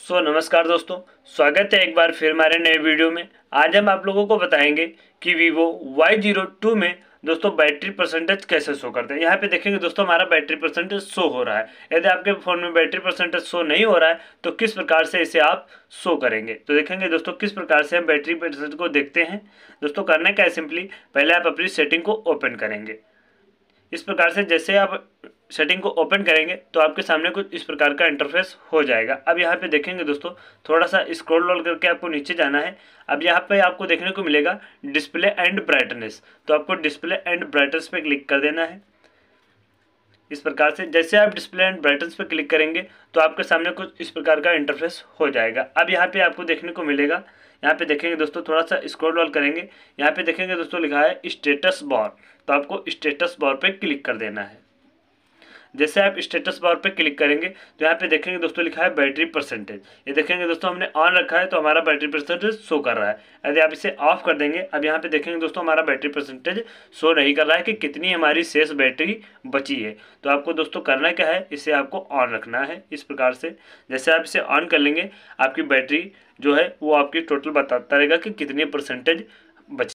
सो so, नमस्कार दोस्तों स्वागत है एक बार फिर हमारे नए वीडियो में आज हम आप लोगों को बताएंगे कि वीवो वाई जीरो टू में दोस्तों बैटरी परसेंटेज कैसे शो करते हैं यहाँ पे देखेंगे दोस्तों हमारा बैटरी परसेंटेज शो हो रहा है यदि आपके फ़ोन में बैटरी परसेंटेज शो नहीं हो रहा है तो किस प्रकार से इसे आप शो करेंगे तो देखेंगे दोस्तों किस प्रकार से हम बैटरी परसेंटेज को देखते हैं दोस्तों करना क्या है सिंपली पहले आप अपनी सेटिंग को ओपन करेंगे इस प्रकार से जैसे आप सेटिंग को ओपन करेंगे तो आपके सामने कुछ इस प्रकार का इंटरफेस हो जाएगा अब यहाँ पे देखेंगे दोस्तों थोड़ा सा स्क्रॉल रोल करके आपको नीचे जाना है अब यहाँ पे आपको देखने को मिलेगा डिस्प्ले एंड ब्राइटनेस तो आपको डिस्प्ले एंड ब्राइटनेस पे क्लिक कर देना है इस प्रकार से जैसे आप डिस्प्ले एंड ब्राइटनेस पर क्लिक करेंगे तो आपके सामने कुछ इस प्रकार का इंटरफेस हो जाएगा अब यहाँ पर आपको देखने को मिलेगा यहाँ पे देखेंगे दोस्तों थोड़ा सा स्क्रॉल डॉल करेंगे यहाँ पे देखेंगे दोस्तों लिखा है स्टेटस बॉर तो आपको स्टेटस बॉर पे क्लिक कर देना है जैसे आप स्टेटस बार पर क्लिक करेंगे तो यहाँ पे देखेंगे दोस्तों लिखा है बैटरी परसेंटेज ये देखेंगे दोस्तों हमने ऑन रखा है तो हमारा बैटरी परसेंटेज शो कर रहा है यदि आप इसे ऑफ कर देंगे अब यहाँ पे देखेंगे दोस्तों हमारा बैटरी परसेंटेज शो नहीं कर रहा है कि कितनी हमारी शेष बैटरी बची है तो आपको दोस्तों करना क्या है इसे आपको ऑन रखना है इस प्रकार से जैसे आप इसे ऑन कर लेंगे आपकी बैटरी जो है वो आपकी टोटल बताता रहेगा कि कितनी परसेंटेज बची